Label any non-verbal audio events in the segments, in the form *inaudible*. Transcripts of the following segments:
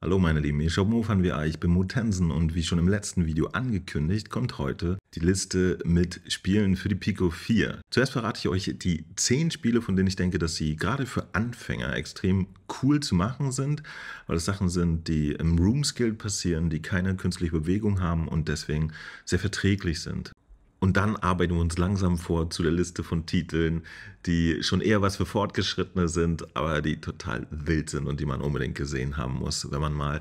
Hallo meine Lieben, ich bin Mofan VA, ich bin Motensen und wie schon im letzten Video angekündigt, kommt heute die Liste mit Spielen für die Pico 4. Zuerst verrate ich euch die 10 Spiele, von denen ich denke, dass sie gerade für Anfänger extrem cool zu machen sind, weil es Sachen sind, die im Room Skill passieren, die keine künstliche Bewegung haben und deswegen sehr verträglich sind. Und dann arbeiten wir uns langsam vor zu der Liste von Titeln, die schon eher was für Fortgeschrittene sind, aber die total wild sind und die man unbedingt gesehen haben muss, wenn man mal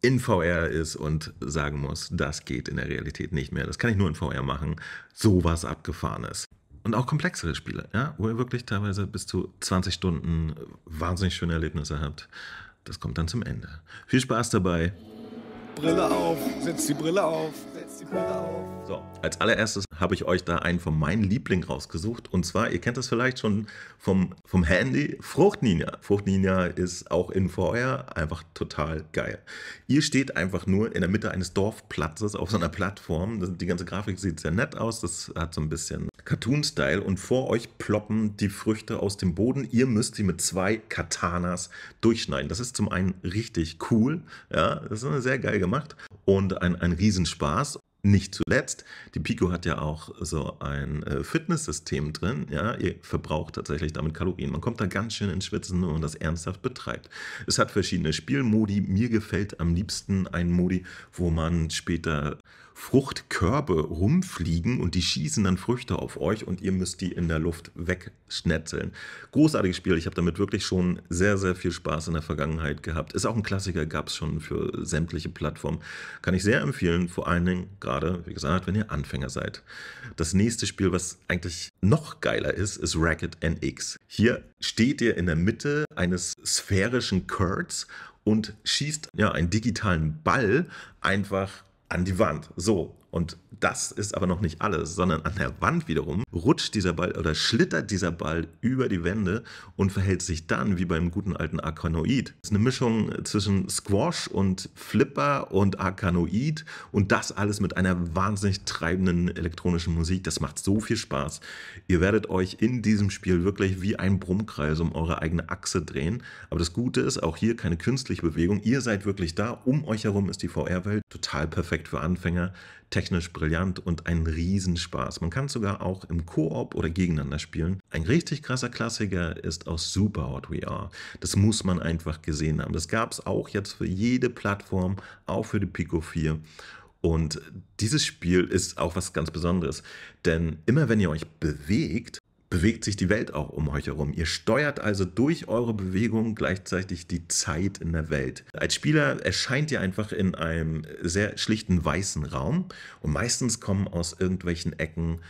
in VR ist und sagen muss, das geht in der Realität nicht mehr. Das kann ich nur in VR machen. Sowas abgefahrenes. Und auch komplexere Spiele, ja, wo ihr wirklich teilweise bis zu 20 Stunden wahnsinnig schöne Erlebnisse habt. Das kommt dann zum Ende. Viel Spaß dabei. Brille auf, setz die Brille auf die auf. So, als allererstes habe ich euch da einen von meinen Lieblingen rausgesucht. Und zwar, ihr kennt das vielleicht schon vom, vom Handy, Fruchtninja. Fruchtninja ist auch in VR einfach total geil. Ihr steht einfach nur in der Mitte eines Dorfplatzes auf so einer Plattform. Das, die ganze Grafik sieht sehr nett aus. Das hat so ein bisschen Cartoon-Style. Und vor euch ploppen die Früchte aus dem Boden. Ihr müsst sie mit zwei Katanas durchschneiden. Das ist zum einen richtig cool. Ja, das ist sehr geil gemacht. Und ein, ein Riesenspaß nicht zuletzt, die Pico hat ja auch so ein äh, Fitnesssystem drin. Ja, ihr verbraucht tatsächlich damit Kalorien. Man kommt da ganz schön ins Schwitzen, wenn man das ernsthaft betreibt. Es hat verschiedene Spielmodi. Mir gefällt am liebsten ein Modi, wo man später Fruchtkörbe rumfliegen und die schießen dann Früchte auf euch und ihr müsst die in der Luft wegschnetzeln. Großartiges Spiel. Ich habe damit wirklich schon sehr, sehr viel Spaß in der Vergangenheit gehabt. Ist auch ein Klassiker, gab es schon für sämtliche Plattformen. Kann ich sehr empfehlen, vor allen Dingen gerade, wie gesagt, wenn ihr Anfänger seid. Das nächste Spiel, was eigentlich noch geiler ist, ist Racket NX. Hier steht ihr in der Mitte eines sphärischen Curds und schießt ja einen digitalen Ball einfach an die Wand. So, und das ist aber noch nicht alles, sondern an der Wand wiederum rutscht dieser Ball oder schlittert dieser Ball über die Wände und verhält sich dann wie beim guten alten Arkanoid. Das ist eine Mischung zwischen Squash und Flipper und Arkanoid und das alles mit einer wahnsinnig treibenden elektronischen Musik. Das macht so viel Spaß. Ihr werdet euch in diesem Spiel wirklich wie ein Brummkreis um eure eigene Achse drehen. Aber das Gute ist, auch hier keine künstliche Bewegung. Ihr seid wirklich da. Um euch herum ist die VR-Welt total perfekt für Anfänger technisch brillant und ein Riesenspaß. Man kann sogar auch im Koop oder gegeneinander spielen. Ein richtig krasser Klassiker ist aus Super Hot VR. Das muss man einfach gesehen haben. Das gab es auch jetzt für jede Plattform, auch für die Pico 4. Und dieses Spiel ist auch was ganz Besonderes, denn immer wenn ihr euch bewegt, bewegt sich die Welt auch um euch herum. Ihr steuert also durch eure Bewegungen gleichzeitig die Zeit in der Welt. Als Spieler erscheint ihr einfach in einem sehr schlichten weißen Raum und meistens kommen aus irgendwelchen Ecken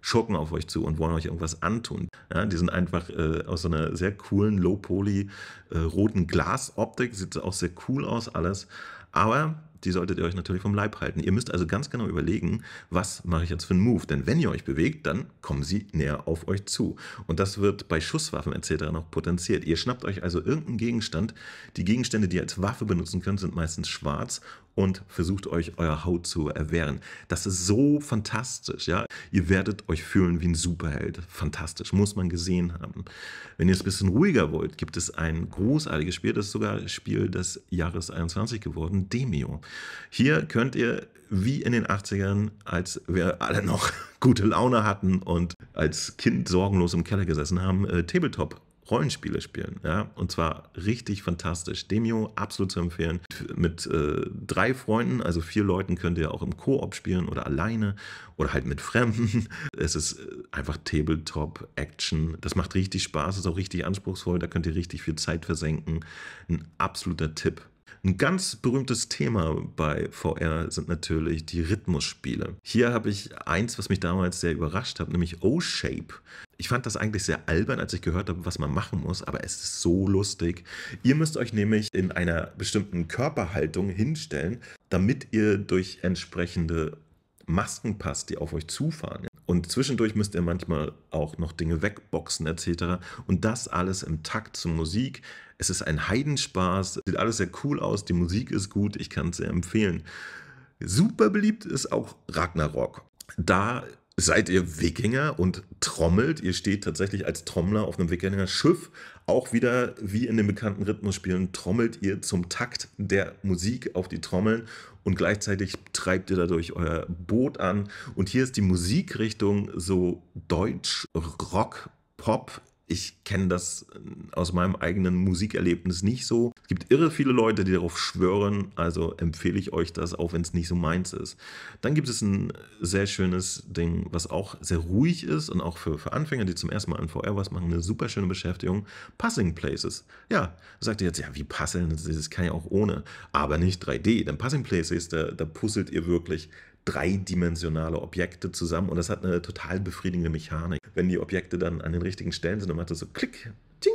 Schurken auf euch zu und wollen euch irgendwas antun. Ja, die sind einfach äh, aus so einer sehr coolen, low-poly, äh, roten Glasoptik. Sieht auch sehr cool aus alles. Aber die solltet ihr euch natürlich vom Leib halten. Ihr müsst also ganz genau überlegen, was mache ich jetzt für einen Move. Denn wenn ihr euch bewegt, dann kommen sie näher auf euch zu. Und das wird bei Schusswaffen etc. noch potenziert. Ihr schnappt euch also irgendeinen Gegenstand. Die Gegenstände, die ihr als Waffe benutzen könnt, sind meistens schwarz und versucht euch eurer Haut zu erwehren. Das ist so fantastisch, ja. Ihr werdet euch fühlen wie ein Superheld. Fantastisch, muss man gesehen haben. Wenn ihr es ein bisschen ruhiger wollt, gibt es ein großartiges Spiel, das ist sogar Spiel des Jahres 21 geworden, Demio. Hier könnt ihr wie in den 80ern, als wir alle noch *laughs* gute Laune hatten und als Kind sorgenlos im Keller gesessen haben, äh, Tabletop Rollenspiele spielen. Ja? Und zwar richtig fantastisch. Demio absolut zu empfehlen. Mit äh, drei Freunden, also vier Leuten, könnt ihr auch im Koop spielen oder alleine oder halt mit Fremden. *laughs* Es ist äh, einfach Tabletop-Action. Das macht richtig Spaß, ist auch richtig anspruchsvoll. Da könnt ihr richtig viel Zeit versenken. Ein absoluter Tipp. Ein ganz berühmtes Thema bei VR sind natürlich die Rhythmusspiele. Hier habe ich eins, was mich damals sehr überrascht hat, nämlich O-Shape. Ich fand das eigentlich sehr albern, als ich gehört habe, was man machen muss, aber es ist so lustig. Ihr müsst euch nämlich in einer bestimmten Körperhaltung hinstellen, damit ihr durch entsprechende Masken passt, die auf euch zufahren. Und zwischendurch müsst ihr manchmal auch noch Dinge wegboxen etc. Und das alles im Takt zur Musik. Es ist ein Heidenspaß, sieht alles sehr cool aus, die Musik ist gut, ich kann es sehr empfehlen. Super beliebt ist auch Ragnarok. Da seid ihr Wikinger und trommelt. Ihr steht tatsächlich als Trommler auf einem Wikinger-Schiff. Auch wieder wie in den bekannten Rhythmusspielen trommelt ihr zum Takt der Musik auf die Trommeln und gleichzeitig treibt ihr dadurch euer Boot an. Und hier ist die Musikrichtung so deutsch, Rock, Pop, ich kenne das äh, aus meinem eigenen Musikerlebnis nicht so. Es gibt irre viele Leute, die darauf schwören, also empfehle ich euch das, auch wenn es nicht so meins ist. Dann gibt es ein sehr schönes Ding, was auch sehr ruhig ist und auch für, für Anfänger, die zum ersten Mal an VR was machen, eine super schöne Beschäftigung. Passing Places. Ja, sagt ihr jetzt, ja, wie passen? Das kann ja auch ohne, aber nicht 3D. Denn Passing Places, da, da puzzelt ihr wirklich dreidimensionale Objekte zusammen und das hat eine total befriedigende Mechanik. Wenn die Objekte dann an den richtigen Stellen sind, dann macht das so klick, ting,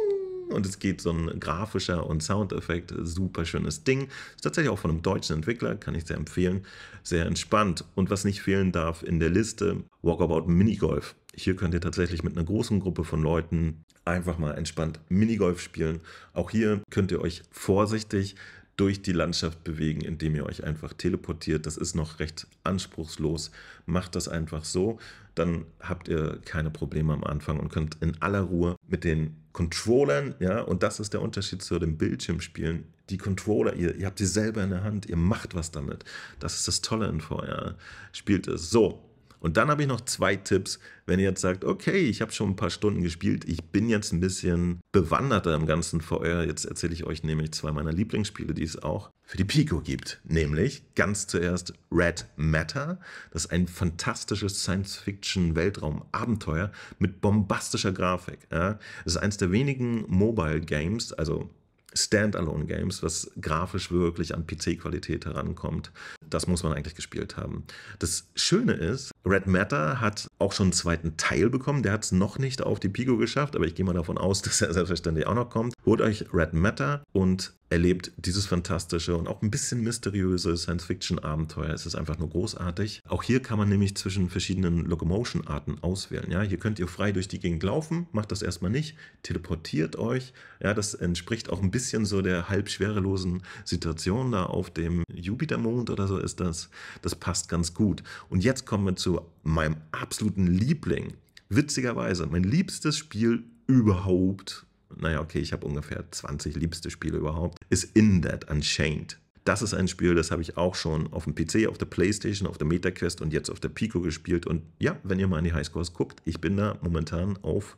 und es geht so ein grafischer und Soundeffekt, super schönes Ding. Ist tatsächlich auch von einem deutschen Entwickler, kann ich sehr empfehlen. Sehr entspannt. Und was nicht fehlen darf in der Liste, Walkabout Minigolf. Hier könnt ihr tatsächlich mit einer großen Gruppe von Leuten einfach mal entspannt Minigolf spielen. Auch hier könnt ihr euch vorsichtig durch die Landschaft bewegen, indem ihr euch einfach teleportiert. Das ist noch recht anspruchslos. Macht das einfach so, dann habt ihr keine Probleme am Anfang und könnt in aller Ruhe mit den Controllern, ja, und das ist der Unterschied zu dem Bildschirmspielen. Die Controller, ihr, ihr habt sie selber in der Hand, ihr macht was damit. Das ist das Tolle in VR. Spielt es so. Und dann habe ich noch zwei Tipps, wenn ihr jetzt sagt, okay, ich habe schon ein paar Stunden gespielt, ich bin jetzt ein bisschen bewanderter im ganzen VR. Jetzt erzähle ich euch nämlich zwei meiner Lieblingsspiele, die es auch für die Pico gibt. Nämlich ganz zuerst Red Matter. Das ist ein fantastisches Science-Fiction-Weltraum-Abenteuer mit bombastischer Grafik. Ja. ist eines der wenigen Mobile-Games, also Standalone-Games, was grafisch wirklich an PC-Qualität herankommt. Das muss man eigentlich gespielt haben. Das Schöne ist, Red Matter hat auch schon einen zweiten Teil bekommen. Der hat es noch nicht auf die Pico geschafft, aber ich gehe mal davon aus, *laughs* dass er selbstverständlich auch noch kommt. Holt euch Red Matter und erlebt dieses fantastische und auch ein bisschen mysteriöse Science-Fiction-Abenteuer. Es ist einfach nur großartig. Auch hier kann man nämlich zwischen verschiedenen Locomotion-Arten auswählen. Ja, hier könnt ihr frei durch die Gegend laufen, macht das erstmal nicht, teleportiert euch. Ja, das entspricht auch ein bisschen so der halb schwerelosen Situation da auf dem Jupitermond oder so ist das. Das passt ganz gut. Und jetzt kommen wir zu meinem absoluten Liebling. Witzigerweise, mein liebstes Spiel überhaupt, naja, okay, ich habe ungefähr 20 liebste Spiele überhaupt, ist In That Unchained das ist ein Spiel, das habe ich auch schon auf dem PC, auf der Playstation, auf der MetaQuest und jetzt auf der Pico gespielt. Und ja, wenn ihr mal in die Highscores guckt, ich bin da momentan auf,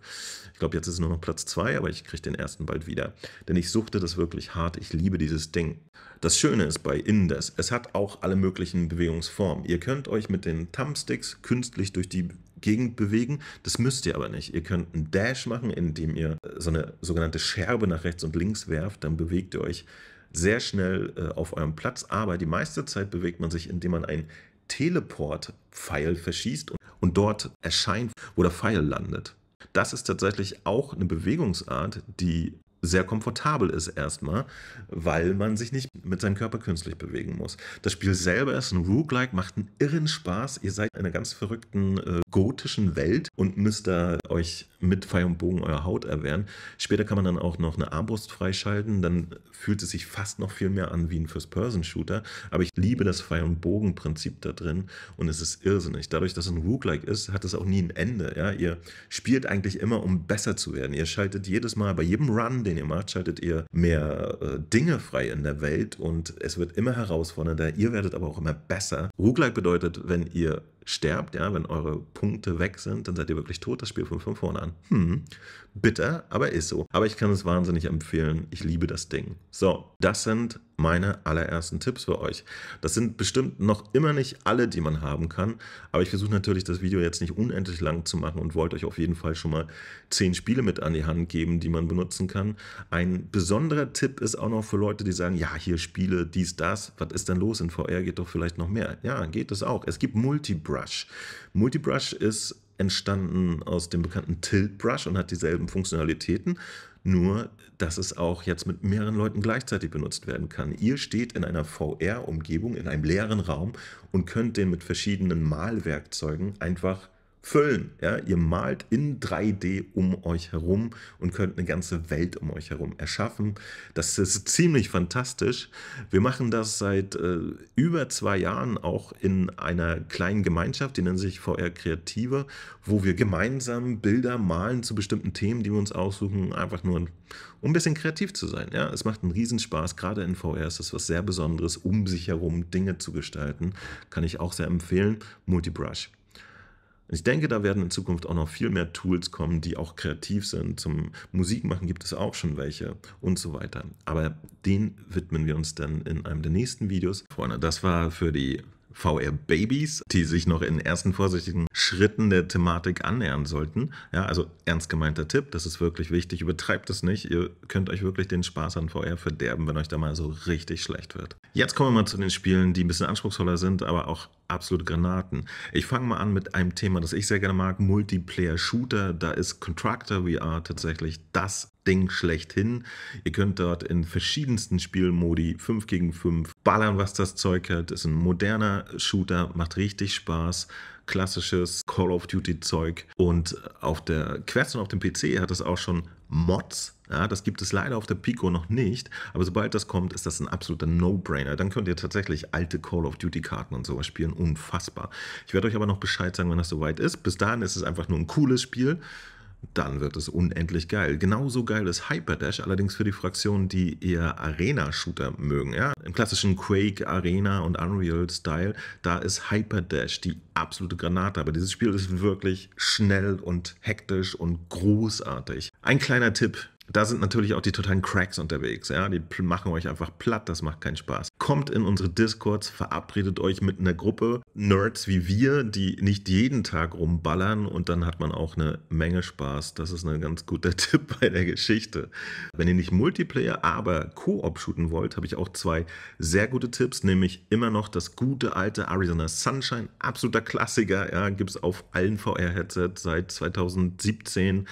ich glaube, jetzt ist nur noch Platz 2, aber ich kriege den ersten bald wieder. Denn ich suchte das wirklich hart. Ich liebe dieses Ding. Das Schöne ist bei Indes, es hat auch alle möglichen Bewegungsformen. Ihr könnt euch mit den Thumbsticks künstlich durch die Gegend bewegen. Das müsst ihr aber nicht. Ihr könnt einen Dash machen, indem ihr so eine sogenannte Scherbe nach rechts und links werft. Dann bewegt ihr euch sehr schnell äh, auf eurem Platz, aber die meiste Zeit bewegt man sich, indem man einen Teleport-Pfeil verschießt und dort erscheint, wo der Pfeil landet. Das ist tatsächlich auch eine Bewegungsart, die sehr komfortabel ist erstmal, weil man sich nicht mit seinem Körper künstlich bewegen muss. Das Spiel selber ist ein Roguelike, macht einen irren Spaß. Ihr seid in einer ganz verrückten äh, gotischen Welt und müsst da euch mit Pfeil und Bogen eurer Haut erwehren. Später kann man dann auch noch eine Armbrust freischalten, dann fühlt es sich fast noch viel mehr an wie ein First-Person-Shooter, aber ich liebe das Pfeil- und Bogen-Prinzip da drin und es ist irrsinnig. Dadurch, dass es ein Roguelike ist, hat es auch nie ein Ende. Ja? Ihr spielt eigentlich immer, um besser zu werden. Ihr schaltet jedes Mal bei jedem Run den den ihr macht, schaltet ihr mehr äh, Dinge frei in der Welt und es wird immer herausfordernder. Ihr werdet aber auch immer besser. Ruglike bedeutet, wenn ihr sterbt, ja, wenn eure Punkte weg sind, dann seid ihr wirklich tot, das Spiel fängt von vorne an. Hm, bitter, aber ist so. Aber ich kann es wahnsinnig empfehlen, ich liebe das Ding. So, das sind meine allerersten Tipps für euch. Das sind bestimmt noch immer nicht alle, die man haben kann, aber ich versuche natürlich das Video jetzt nicht unendlich lang zu machen und wollte euch auf jeden Fall schon mal zehn Spiele mit an die Hand geben, die man benutzen kann. Ein besonderer Tipp ist auch noch für Leute, die sagen, ja, hier Spiele, dies, das, was ist denn los in VR, geht doch vielleicht noch mehr. Ja, geht das auch. Es gibt Multi Multibrush. Multibrush ist entstanden aus dem bekannten Tilt Brush und hat dieselben Funktionalitäten, nur dass es auch jetzt mit mehreren Leuten gleichzeitig benutzt werden kann. Ihr steht in einer VR-Umgebung, in einem leeren Raum und könnt den mit verschiedenen Malwerkzeugen einfach füllen. Ja? Ihr malt in 3D um euch herum und könnt eine ganze Welt um euch herum erschaffen. Das ist ziemlich fantastisch. Wir machen das seit äh, über zwei Jahren auch in einer kleinen Gemeinschaft, die nennt sich VR Kreative, wo wir gemeinsam Bilder malen zu bestimmten Themen, die wir uns aussuchen, einfach nur um ein bisschen kreativ zu sein. Ja? Es macht einen Riesenspaß, gerade in VR ist das was sehr Besonderes, um sich herum Dinge zu gestalten. Kann ich auch sehr empfehlen. Multibrush ich denke, da werden in Zukunft auch noch viel mehr Tools kommen, die auch kreativ sind. Zum Musikmachen gibt es auch schon welche und so weiter. Aber den widmen wir uns dann in einem der nächsten Videos. Freunde, das war für die VR-Babys, die sich noch in ersten vorsichtigen Schritten der Thematik annähern sollten. Ja, also ernst gemeinter Tipp, das ist wirklich wichtig. Übertreibt es nicht. Ihr könnt euch wirklich den Spaß an VR verderben, wenn euch da mal so richtig schlecht wird. Jetzt kommen wir mal zu den Spielen, die ein bisschen anspruchsvoller sind, aber auch absolute Granaten. Ich fange mal an mit einem Thema, das ich sehr gerne mag, Multiplayer-Shooter. Da ist Contractor VR tatsächlich das Ding schlechthin. Ihr könnt dort in verschiedensten Spielmodi 5 gegen 5 ballern, was das Zeug hat. Ist ein moderner Shooter, macht richtig Spaß. Klassisches Call of Duty Zeug. Und auf der Quest und auf dem PC hat es auch schon Mods ja, das gibt es leider auf der Pico noch nicht, aber sobald das kommt, ist das ein absoluter No-Brainer. Dann könnt ihr tatsächlich alte Call of Duty-Karten und sowas spielen. Unfassbar. Ich werde euch aber noch Bescheid sagen, wenn das soweit ist. Bis dahin ist es einfach nur ein cooles Spiel dann wird es unendlich geil. Genauso geil ist Hyperdash, allerdings für die Fraktionen, die eher Arena-Shooter mögen. Ja? Im klassischen Quake, Arena und Unreal-Style, da ist Hyperdash die absolute Granate. Aber dieses Spiel ist wirklich schnell und hektisch und großartig. Ein kleiner Tipp, da sind natürlich auch die totalen Cracks unterwegs. Ja? Die machen euch einfach platt, das macht keinen Spaß. Kommt in unsere Discords, verabredet euch mit einer Gruppe Nerds wie wir, die nicht jeden Tag rumballern und dann hat man auch eine Menge Spaß. Das ist ein ganz guter *laughs* Tipp bei der Geschichte. Wenn ihr nicht Multiplayer, aber Koop shooten wollt, habe ich auch zwei sehr gute Tipps, nämlich immer noch das gute alte Arizona Sunshine, absoluter Klassiker, ja, gibt es auf allen VR-Headsets seit 2017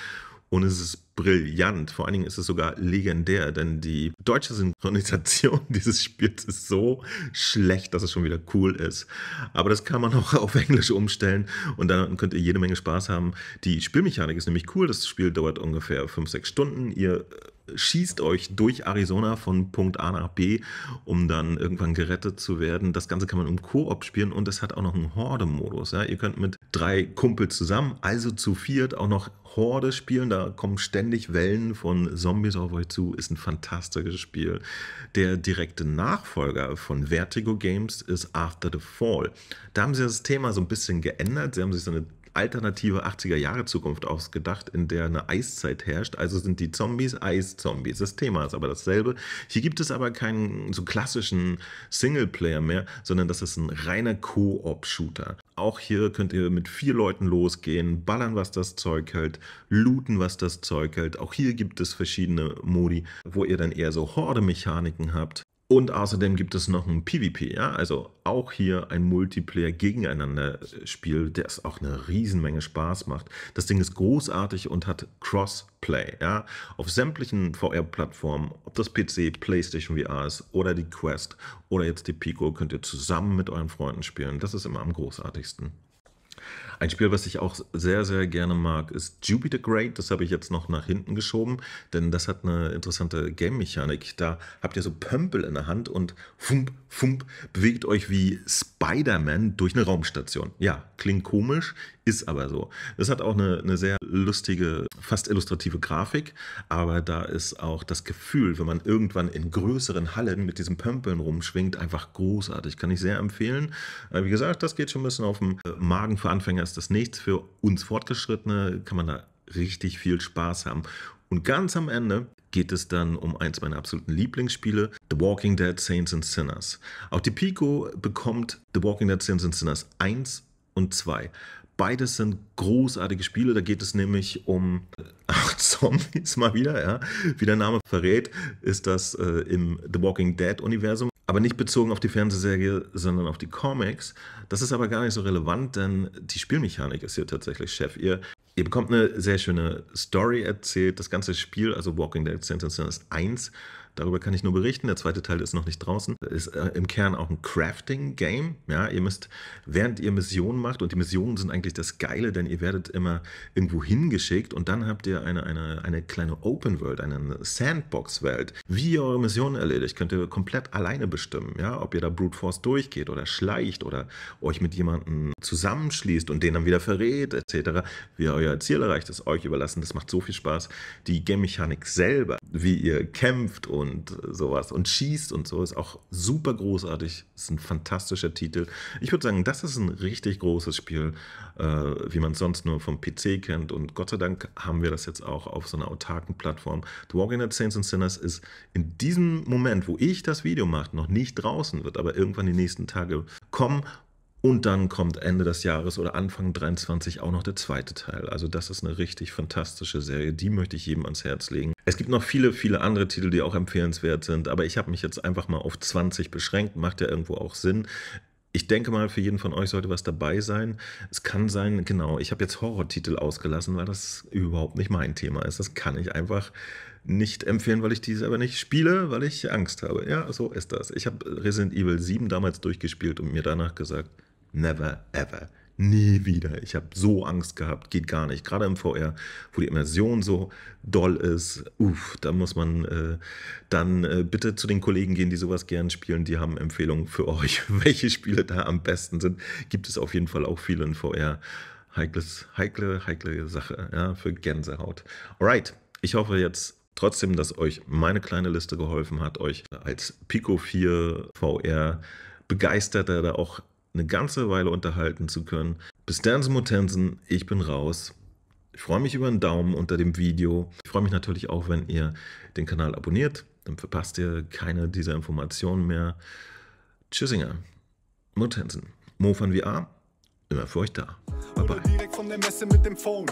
und es ist brillant. Vor allen Dingen ist es sogar legendär, denn die deutsche Synchronisation *laughs* dieses Spiels ist so schlecht, dass es schon wieder cool ist. Aber das kann man auch auf Englisch umstellen und dann könnt ihr jede Menge Spaß haben. Die Spielmechanik ist nämlich cool. Das Spiel dauert ungefähr 5, 6 Stunden. Ihr schießt euch durch Arizona von Punkt A nach B, um dann irgendwann gerettet zu werden. Das Ganze kann man im Koop spielen und es hat auch noch einen Horde-Modus. Ja? Ihr könnt mit drei Kumpels zusammen, also zu viert, auch noch Horde spielen. Da kommen ständig Wellen von Zombies auf euch zu. Ist ein fantastisches Spiel. Der direkte Nachfolger von Vertigo Games ist After the Fall. Da haben sie das Thema so ein bisschen geändert. Sie haben sich so eine alternative 80er-Jahre-Zukunft ausgedacht, in der eine Eiszeit herrscht. Also sind die Zombies Eiszombies. Das Thema ist aber dasselbe. Hier gibt es aber keinen so klassischen Singleplayer mehr, sondern das ist ein reiner Koop-Shooter. Auch hier könnt ihr mit vier Leuten losgehen, ballern, was das Zeug hält, looten, was das Zeug hält. Auch hier gibt es verschiedene Modi, wo ihr dann eher so Horde-Mechaniken habt. Und außerdem gibt es noch ein PvP, ja? also auch hier ein Multiplayer gegeneinander äh, Spiel, der es auch eine Riesenmenge Spaß macht. Das Ding ist großartig und hat Crossplay, ja, auf sämtlichen VR-Plattformen, ob das PC, PlayStation VR ist oder die Quest oder jetzt die Pico, könnt ihr zusammen mit euren Freunden spielen. Das ist immer am großartigsten. Ein Spiel, was ich auch sehr, sehr gerne mag, ist Jupiter Great. Das habe ich jetzt noch nach hinten geschoben, denn das hat eine interessante Game-Mechanik. Da habt ihr so Pömpel in der Hand und fump, fump, bewegt euch wie Spider-Man durch eine Raumstation. Ja, klingt komisch, ist aber so. Das hat auch eine, eine sehr lustige, fast illustrative Grafik, aber da ist auch das Gefühl, wenn man irgendwann in größeren Hallen mit diesen Pömpeln rumschwingt, einfach großartig. Kann ich sehr empfehlen. Äh, wie gesagt, das geht schon ein bisschen auf den äh, Magen veranstaltet Anfänger ist das nichts. Für uns Fortgeschrittene kann man da richtig viel Spaß haben. Und ganz am Ende geht es dann um eins meiner absoluten Lieblingsspiele, The Walking Dead Saints and Sinners. Auch die Pico bekommt The Walking Dead Saints and Sinners 1 und 2. Beides sind großartige Spiele. Da geht es nämlich um *laughs* acht Zombies mal wieder. Ja. Wie der Name verrät, ist das äh, im The Walking Dead-Universum aber nicht bezogen auf die Fernsehserie, sondern auf die Comics. Das ist aber gar nicht so relevant, denn die Spielmechanik ist hier tatsächlich Chef. Ihr, ihr bekommt eine sehr schöne Story erzählt. Das ganze Spiel, also Walking Dead ist eins Darüber kann ich nur berichten. Der zweite Teil ist noch nicht draußen. Ist äh, im Kern auch ein Crafting-Game. Ja, ihr müsst, während ihr Missionen macht, und die Missionen sind eigentlich das Geile, denn ihr werdet immer irgendwo hingeschickt und dann habt ihr eine, eine, eine kleine Open World, eine Sandbox-Welt. Wie ihr eure Missionen erledigt, könnt ihr komplett alleine bestimmen. Ja, ob ihr da Brute Force durchgeht oder schleicht oder euch mit jemandem zusammenschließt und den dann wieder verrät, etc. Wie ihr euer Ziel erreicht, ist euch überlassen. Das macht so viel Spaß. Die Game-Mechanik selber wie ihr kämpft und sowas und schießt und so, ist auch super großartig. Ist ein fantastischer Titel. Ich würde sagen, das ist ein richtig großes Spiel, äh, wie man es sonst nur vom PC kennt. Und Gott sei Dank haben wir das jetzt auch auf so einer autarken Plattform. The Walking Dead Saints and Sinners ist in diesem Moment, wo ich das Video mache, noch nicht draußen, wird aber irgendwann die nächsten Tage kommen und dann kommt Ende des Jahres oder Anfang 23 auch noch der zweite Teil. Also das ist eine richtig fantastische Serie. Die möchte ich jedem ans Herz legen. Es gibt noch viele, viele andere Titel, die auch empfehlenswert sind. Aber ich habe mich jetzt einfach mal auf 20 beschränkt. Macht ja irgendwo auch Sinn. Ich denke mal, für jeden von euch sollte was dabei sein. Es kann sein, genau, ich habe jetzt Horrortitel ausgelassen, weil das überhaupt nicht mein Thema ist. Das kann ich einfach nicht empfehlen, weil ich die selber nicht spiele, weil ich Angst habe. Ja, so ist das. Ich habe Resident Evil 7 damals durchgespielt und mir danach gesagt, never, ever. Nie wieder. Ich habe so Angst gehabt, geht gar nicht. Gerade im VR, wo die Immersion so doll ist, uff, da muss man äh, dann äh, bitte zu den Kollegen gehen, die sowas gern spielen. Die haben Empfehlungen für euch, *laughs* welche Spiele da am besten sind. Gibt es auf jeden Fall auch viele in VR. Heikles, heikle, heikle Sache, ja, für Gänsehaut. Alright, ich hoffe jetzt trotzdem, dass euch meine kleine Liste geholfen hat, euch als Pico 4 VR Begeisterter da auch eine ganze Weile unterhalten zu können. Bis dann zum Mutensen, ich bin raus. Ich freue mich über einen Daumen unter dem Video. Ich freue mich natürlich auch, wenn ihr den Kanal abonniert. Dann verpasst ihr keine dieser Informationen mehr. Tschüssinger, Mutensen, Mo van VR, immer für euch da. Bye bye. direkt von der Messe mit dem Phone.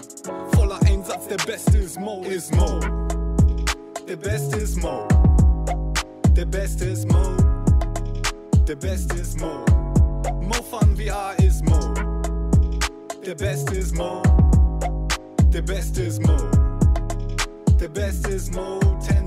Voller Einsatz, der Beste ist Mo. ist Mo. Der Beste ist Mo. Der Beste ist Mo. Der Beste ist Mo. fun VR ist Mo. Der Beste ist Mo. Der Beste ist Mo. Der Beste ist Mo. Ten